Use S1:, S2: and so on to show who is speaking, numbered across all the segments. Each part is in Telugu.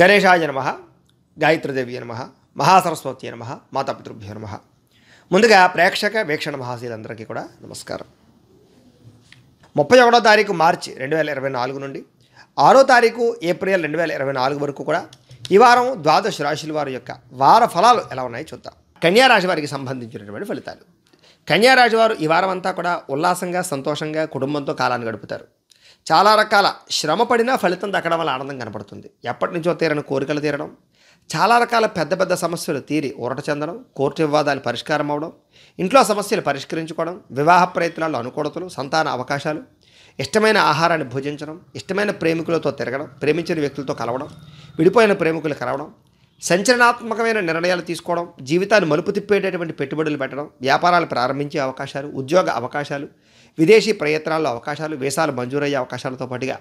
S1: గణేశాయ నమ గాయత్రిదేవి నమ మహాసరస్వతి నమ మాతాపితృభ్యో నమ ముందుగా ప్రేక్షక వీక్షణ మహాశీలందరికీ కూడా నమస్కారం ముప్పై ఒకటో తారీఖు మార్చి రెండు వేల ఇరవై నాలుగు నుండి ఆరో తారీఖు ఏప్రిల్ రెండు వేల ఇరవై నాలుగు వరకు కూడా ఈ వారం ద్వాదశ రాశుల వారి యొక్క వార ఫలాలు ఎలా ఉన్నాయో చూద్దాం కన్యారాశి వారికి సంబంధించినటువంటి ఫలితాలు కన్యారాశి వారు ఈ వారం అంతా కూడా ఉల్లాసంగా సంతోషంగా కుటుంబంతో కాలాన్ని గడుపుతారు చాలా రకాల శ్రమ పడినా ఫలితం దక్కడం వల్ల ఆనందం కనపడుతుంది ఎప్పటి నుంచో తీరని కోరికలు తీరడం చాలా రకాల పెద్ద పెద్ద సమస్యలు తీరి ఊరట చెందడం కోర్టు వివాదాలు పరిష్కారం అవడం ఇంట్లో సమస్యలు పరిష్కరించుకోవడం వివాహ ప్రయత్నాలు అనుకూలతలు సంతాన అవకాశాలు ఇష్టమైన ఆహారాన్ని భుజించడం ఇష్టమైన ప్రేమికులతో తిరగడం ప్రేమించిన వ్యక్తులతో కలవడం విడిపోయిన ప్రేమికులు కలవడం సంచలనాత్మకమైన నిర్ణయాలు తీసుకోవడం జీవితాన్ని మలుపు తిప్పేటటువంటి పెట్టుబడులు పెట్టడం వ్యాపారాలు ప్రారంభించే అవకాశాలు ఉద్యోగ అవకాశాలు విదేశీ ప్రయత్నాల్లో అవకాశాలు వేసాలు మంజూరయ్యే అవకాశాలతో పాటుగా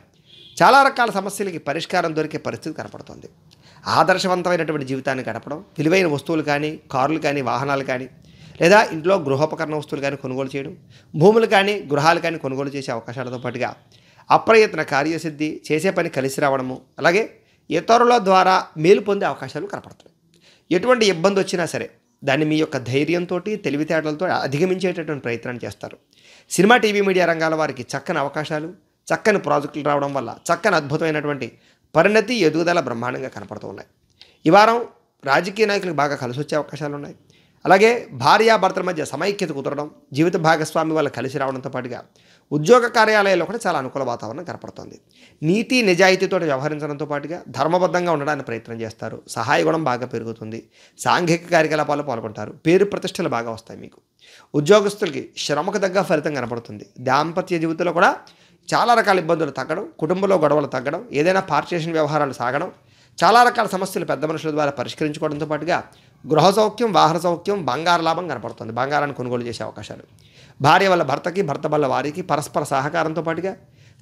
S1: చాలా రకాల సమస్యలకి పరిష్కారం దొరికే పరిస్థితి కనపడుతుంది ఆదర్శవంతమైనటువంటి జీవితాన్ని గడపడం విలువైన వస్తువులు కానీ కార్లు కానీ వాహనాలు కానీ లేదా ఇంట్లో గృహోపకరణ వస్తువులు కానీ కొనుగోలు చేయడం భూములు కానీ గృహాలు కానీ కొనుగోలు చేసే అవకాశాలతో పాటుగా అప్రయత్న కార్యసిద్ధి చేసే పని కలిసి రావడము అలాగే ఇతరుల ద్వారా మేలు పొందే అవకాశాలు కనపడుతున్నాయి ఎటువంటి ఇబ్బంది వచ్చినా సరే దాన్ని మీ యొక్క ధైర్యంతో తెలివితేటలతో అధిగమించేటటువంటి ప్రయత్నం చేస్తారు సినిమా టీవీ మీడియా రంగాల వారికి చక్కని అవకాశాలు చక్కని ప్రాజెక్టులు రావడం వల్ల చక్కని అద్భుతమైనటువంటి పరిణతి ఎదుగుదల బ్రహ్మాండంగా కనపడుతూ ఉన్నాయి ఈ వారం రాజకీయ నాయకులకు బాగా కలిసి వచ్చే అవకాశాలు ఉన్నాయి అలాగే భార్యాభర్తల మధ్య సమైక్యత కుదరడం జీవిత భాగస్వామి వాళ్ళు కలిసి రావడంతో పాటుగా ఉద్యోగ కార్యాలయాల్లో కూడా చాలా అనుకూల వాతావరణం కనపడుతుంది నీతి నిజాయితీతో వ్యవహరించడంతో పాటుగా ధర్మబద్ధంగా ఉండడానికి ప్రయత్నం చేస్తారు సహాయ గుణం బాగా పెరుగుతుంది సాంఘిక కార్యకలాపాలు పాల్గొంటారు పేరు ప్రతిష్టలు బాగా వస్తాయి మీకు ఉద్యోగస్తులకి శ్రమకు తగ్గ ఫలితం కనపడుతుంది దాంపత్య జీవితంలో కూడా చాలా రకాల ఇబ్బందులు తగ్గడం కుటుంబంలో గొడవలు తగ్గడం ఏదైనా పార్టీషన్ వ్యవహారాలు సాగడం చాలా రకాల సమస్యలు పెద్ద మనుషుల ద్వారా పరిష్కరించుకోవడంతో పాటుగా గృహ సౌఖ్యం వాహన సౌఖ్యం బంగారు లాభం కనపడుతుంది బంగారాన్ని కొనుగోలు చేసే అవకాశాలు భార్య వల్ల భర్తకి భర్త వల్ల వారికి పరస్పర సహకారంతో పాటుగా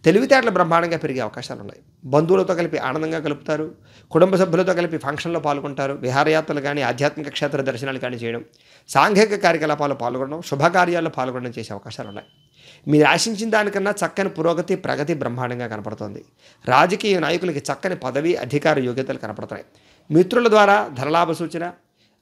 S1: తెలివితేటలు బ్రహ్మాండంగా పెరిగే అవకాశాలు ఉన్నాయి బంధువులతో కలిపి ఆనందంగా కలుపుతారు కుటుంబ సభ్యులతో కలిపి ఫంక్షన్లో పాల్గొంటారు విహారయాత్రలు కానీ ఆధ్యాత్మిక క్షేత్ర దర్శనాలు కానీ చేయడం సాంఘిక కార్యకలాపాలు పాల్గొనడం శుభకార్యాల్లో పాల్గొనడం చేసే అవకాశాలు ఉన్నాయి మీరు ఆశించిన దానికన్నా చక్కని పురోగతి ప్రగతి బ్రహ్మాండంగా కనపడుతుంది రాజకీయ నాయకులకి చక్కని పదవి అధికార యోగ్యతలు కనపడుతున్నాయి మిత్రుల ద్వారా ధనలాభ సూచన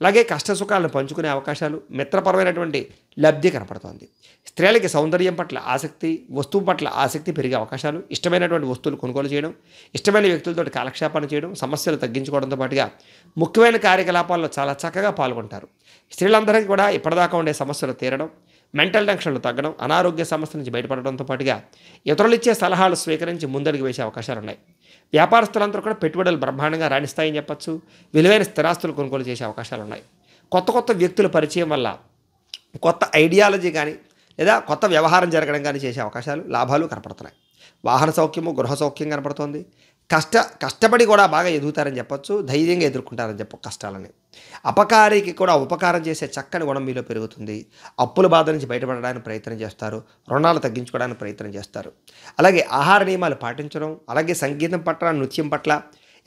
S1: అలాగే కష్టసుఖాలను పంచుకునే అవకాశాలు మిత్రపరమైనటువంటి లబ్ధి కనపడుతోంది స్త్రీలకి సౌందర్యం పట్ల ఆసక్తి వస్తువు పట్ల ఆసక్తి పెరిగే అవకాశాలు ఇష్టమైనటువంటి వస్తువులు కొనుగోలు చేయడం ఇష్టమైన వ్యక్తులతో కాలక్షేపాలు చేయడం సమస్యలు తగ్గించుకోవడంతో పాటుగా ముఖ్యమైన కార్యకలాపాల్లో చాలా చక్కగా పాల్గొంటారు స్త్రీలందరికీ కూడా ఇప్పటిదాకా ఉండే సమస్యలు తీరడం మెంటల్ టెన్షన్లు తగ్గడం అనారోగ్య సమస్య నుంచి బయటపడడంతో పాటుగా ఇతరులు ఇచ్చే సలహాలు స్వీకరించి ముందడుగు వేసే అవకాశాలు ఉన్నాయి వ్యాపారస్తులందరూ కూడా పెట్టుబడులు బ్రహ్మాండంగా రాణిస్తాయని చెప్పచ్చు విలువైన స్థిరాస్తులు కొనుగోలు చేసే అవకాశాలు ఉన్నాయి కొత్త కొత్త వ్యక్తుల పరిచయం వల్ల కొత్త ఐడియాలజీ కానీ లేదా కొత్త వ్యవహారం జరగడం కానీ చేసే అవకాశాలు లాభాలు కనపడుతున్నాయి వాహన సౌఖ్యము గృహ సౌఖ్యం కనపడుతుంది కష్ట కష్టపడి కూడా బాగా ఎదుగుతారని చెప్పొచ్చు ధైర్యంగా ఎదుర్కొంటారని చెప్పు కష్టాలని అపకారికి కూడా ఉపకారం చేసే చక్కని గుణం మీలో పెరుగుతుంది అప్పుల బాధ నుంచి బయటపడడానికి ప్రయత్నం చేస్తారు రుణాలు తగ్గించుకోవడానికి ప్రయత్నం చేస్తారు అలాగే ఆహార నియమాలు పాటించడం అలాగే సంగీతం పట్ల నృత్యం పట్ల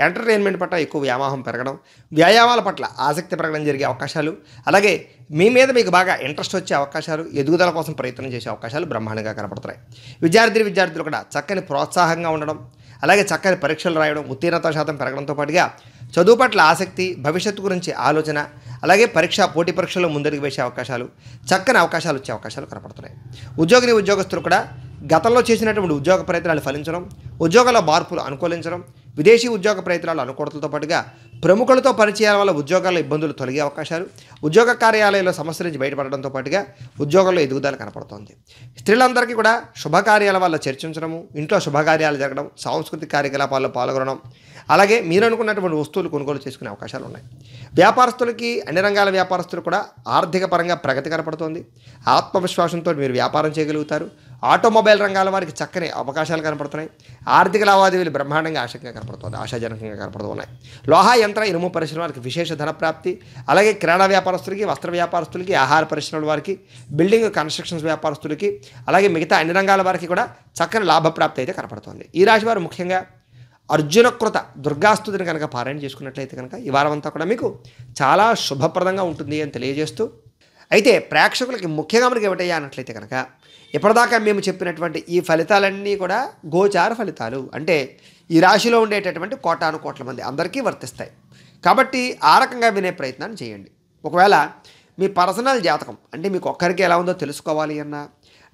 S1: ఎంటర్టైన్మెంట్ పట్ల ఎక్కువ వ్యామోహం పెరగడం వ్యాయామాల పట్ల ఆసక్తి పెరగడం జరిగే అవకాశాలు అలాగే మీ మీద మీకు బాగా ఇంట్రెస్ట్ వచ్చే అవకాశాలు ఎదుగుదల కోసం ప్రయత్నం చేసే అవకాశాలు బ్రహ్మాండంగా కనపడతాయి విద్యార్థి విద్యార్థులు కూడా చక్కని ప్రోత్సాహంగా ఉండడం అలాగే చక్కని పరీక్షలు రాయడం ఉత్తీర్ణత శాతం పెరగడంతో పాటుగా చదువు పట్ల ఆసక్తి భవిష్యత్తు గురించి ఆలోచన అలాగే పరీక్ష పోటీ పరీక్షల్లో ముందరికి వేసే అవకాశాలు చక్కని అవకాశాలు వచ్చే అవకాశాలు కనపడుతున్నాయి ఉద్యోగిని ఉద్యోగస్తులు కూడా గతంలో చేసినటువంటి ఉద్యోగ ప్రయత్నాలు ఫలించడం ఉద్యోగాల మార్పులు అనుకూలించడం విదేశీ ఉద్యోగ ప్రయత్నాలు అనుకూలతలతో పాటుగా ప్రముఖులతో పరిచయాల వల్ల ఉద్యోగాల్లో ఇబ్బందులు తొలగే అవకాశాలు ఉద్యోగ కార్యాలయంలో సమస్య నుంచి బయటపడడంతో పాటుగా ఉద్యోగంలో ఎదుగుదల కనపడుతోంది స్త్రీలందరికీ కూడా శుభకార్యాల వల్ల చర్చించడము ఇంట్లో శుభకార్యాలు జరగడం సాంస్కృతిక కార్యకలాపాల్లో పాల్గొనడం అలాగే మీరు అనుకున్నటువంటి వస్తువులు కొనుగోలు చేసుకునే అవకాశాలు ఉన్నాయి వ్యాపారస్తులకి అన్ని రంగాల వ్యాపారస్తులు కూడా ఆర్థిక పరంగా ప్రగతి కనపడుతోంది ఆత్మవిశ్వాసంతో మీరు వ్యాపారం చేయగలుగుతారు ఆటోమొబైల్ రంగాల వారికి చక్కని అవకాశాలు కనపడుతున్నాయి ఆర్థిక లావాదేవీలు బ్రహ్మాండంగా ఆశంగా కనపడుతుంది ఆశాజనకంగా కనపడుతున్నాయి లోహా అభ్యంతర ఇనుము పరిశ్రమ వారికి విశేష ధన ప్రాప్తి అలాగే క్రీడా వ్యాపారస్తులకి వస్త్ర వ్యాపారస్తులకి ఆహార పరిశ్రమల వారికి బిల్డింగ్ కన్స్ట్రక్షన్స్ వ్యాపారస్తులకి అలాగే మిగతా అన్ని రంగాల వారికి కూడా చక్కని లాభప్రాప్తి అయితే కనపడుతోంది ఈ రాశి వారు ముఖ్యంగా అర్జునకృత దుర్గాస్తుతిని కనుక పారాయణ చేసుకున్నట్లయితే కనుక ఈ వారం అంతా కూడా మీకు చాలా శుభప్రదంగా ఉంటుంది అని తెలియజేస్తూ అయితే ప్రేక్షకులకి ముఖ్యంగా మనకి ఏమిటయ్యా అన్నట్లయితే కనుక ఇప్పటిదాకా మేము చెప్పినటువంటి ఈ ఫలితాలన్నీ కూడా గోచార ఫలితాలు అంటే ఈ రాశిలో ఉండేటటువంటి కోటాను కోట్ల మంది అందరికీ వర్తిస్తాయి కాబట్టి ఆ రకంగా వినే ప్రయత్నాన్ని చేయండి ఒకవేళ మీ పర్సనల్ జాతకం అంటే మీకు ఒక్కరికి ఎలా ఉందో తెలుసుకోవాలి అన్నా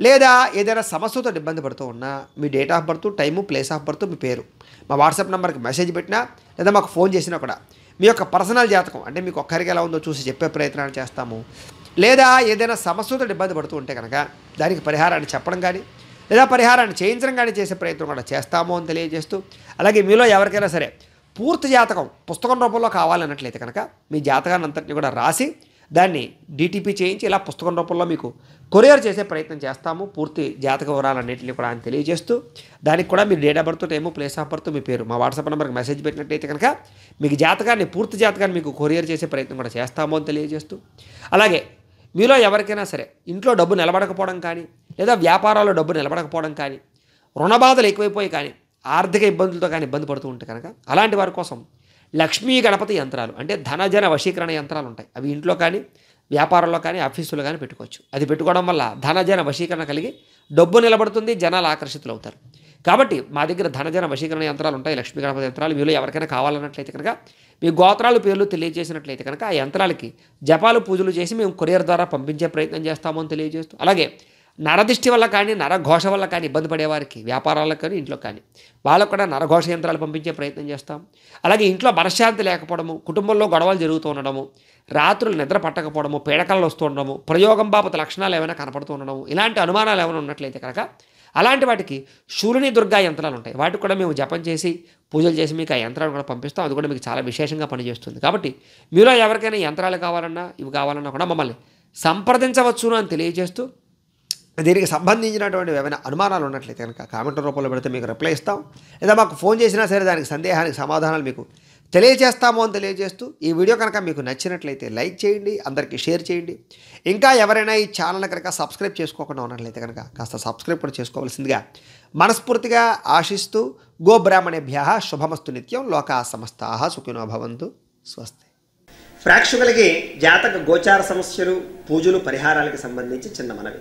S1: లేదా ఏదైనా సమస్యతో ఇబ్బంది పడుతూ ఉన్నా మీ date of birth time place of birth మీ పేరు మా వాట్సాప్ నెంబర్కి మెసేజ్ పెట్టినా లేదా మాకు ఫోన్ చేసినా కూడా మీ యొక్క పర్సనల్ జాతకం అంటే మీకు ఒక్కరికి ఎలా ఉందో చూసి చెప్పే ప్రయత్నాలు చేస్తాము లేదా ఏదైనా సమస్యతో ఇబ్బంది పడుతూ ఉంటే కనుక దానికి పరిహారాన్ని చెప్పడం కానీ లేదా పరిహారాన్ని చేయించడం కానీ చేసే ప్రయత్నం కూడా చేస్తాము అని తెలియజేస్తూ అలాగే మీలో ఎవరికైనా సరే పూర్తి జాతకం పుస్తకం రూపంలో కావాలన్నట్లయితే కనుక మీ జాతకాన్ని అంతటిని కూడా రాసి దాన్ని డీటీపీ చేయించి ఇలా పుస్తకం రూపంలో మీకు కొరియర్ చేసే ప్రయత్నం చేస్తాము పూర్తి జాతక వివరాలన్నింటినీ కూడా ఆయన తెలియజేస్తూ దానికి కూడా మీరు డేట్ ఆఫ్ బర్త్ ఏమో ప్లేస్ ఆఫ్ బర్త్ మీ పేరు మా వాట్సాప్ నెంబర్కి మెసేజ్ పెట్టినట్టయితే కనుక మీకు జాతకాన్ని పూర్తి జాతకాన్ని మీకు కొరియర్ చేసే ప్రయత్నం కూడా చేస్తాము అని తెలియజేస్తూ అలాగే మీలో ఎవరికైనా సరే ఇంట్లో డబ్బు నిలబడకపోవడం కానీ లేదా వ్యాపారాల్లో డబ్బు నిలబడకపోవడం కానీ రుణబాధలు ఎక్కువైపోయి కానీ ఆర్థిక ఇబ్బందులతో కానీ ఇబ్బంది పడుతూ ఉంటే కనుక అలాంటి వారి కోసం లక్ష్మీ గణపతి యంత్రాలు అంటే ధనజన వశీకరణ యంత్రాలు ఉంటాయి అవి ఇంట్లో కానీ వ్యాపారంలో కానీ ఆఫీసులో కానీ పెట్టుకోవచ్చు అది పెట్టుకోవడం వల్ల ధనజన వశీకరణ కలిగి డబ్బు నిలబడుతుంది జనాలు ఆకర్షితులు అవుతారు కాబట్టి మా దగ్గర ధనజన వశీకరణ యంత్రాలు ఉంటాయి లక్ష్మీ గణపతి యంత్రాలు మీలో ఎవరికైనా కావాలన్నట్లయితే కనుక మీ గోత్రాలు పేర్లు తెలియజేసినట్లయితే కనుక ఆ యంత్రాలకి జపాలు పూజలు చేసి మేము కొరియర్ ద్వారా పంపించే ప్రయత్నం చేస్తామని తెలియజేస్తూ అలాగే నరదిష్టి వల్ల కానీ నరఘోష వల్ల కానీ ఇబ్బంది పడేవారికి వ్యాపారాలకు కానీ ఇంట్లో కానీ వాళ్ళకు కూడా నరఘోష యంత్రాలు పంపించే ప్రయత్నం చేస్తాం అలాగే ఇంట్లో మనశ్శాంతి లేకపోవడము కుటుంబంలో గొడవలు జరుగుతూ ఉండడము రాత్రులు నిద్ర పట్టకపోవడము పీడకలు వస్తూ ఉండడము ప్రయోగం బాపత లక్షణాలు ఏమైనా కనపడుతూ ఉండడము ఇలాంటి అనుమానాలు ఏమైనా ఉన్నట్లయితే కనుక అలాంటి వాటికి సూర్యుని దుర్గా యంత్రాలు ఉంటాయి వాటికి కూడా మేము జపం చేసి పూజలు చేసి మీకు ఆ యంత్రాలు కూడా పంపిస్తాం అది కూడా మీకు చాలా విశేషంగా పనిచేస్తుంది కాబట్టి మీలో ఎవరికైనా యంత్రాలు కావాలన్నా ఇవి కావాలన్నా కూడా మమ్మల్ని సంప్రదించవచ్చును అని తెలియజేస్తూ దీనికి సంబంధించినటువంటి ఏమైనా అనుమానాలు ఉన్నట్లయితే కనుక కామెంట్ రూపంలో పెడితే మీకు రిప్లై ఇస్తాం లేదా మాకు ఫోన్ చేసినా సరే దానికి సందేహానికి సమాధానాలు మీకు తెలియజేస్తాము అని తెలియజేస్తూ ఈ వీడియో కనుక మీకు నచ్చినట్లయితే లైక్ చేయండి అందరికీ షేర్ చేయండి ఇంకా ఎవరైనా ఈ ఛానల్ కనుక సబ్స్క్రైబ్ చేసుకోకుండా ఉన్నట్లయితే కనుక కాస్త సబ్స్క్రైబ్ కూడా చేసుకోవాల్సిందిగా మనస్ఫూర్తిగా ఆశిస్తూ గోబ్రాహ్మణేభ్య శుభమస్తు నిత్యం లోకా సమస్త సుఖినో భవంతు స్వస్తి ప్రేక్షకులకి
S2: జాతక గోచార సమస్యలు పూజలు పరిహారాలకు సంబంధించి చిన్న మనవి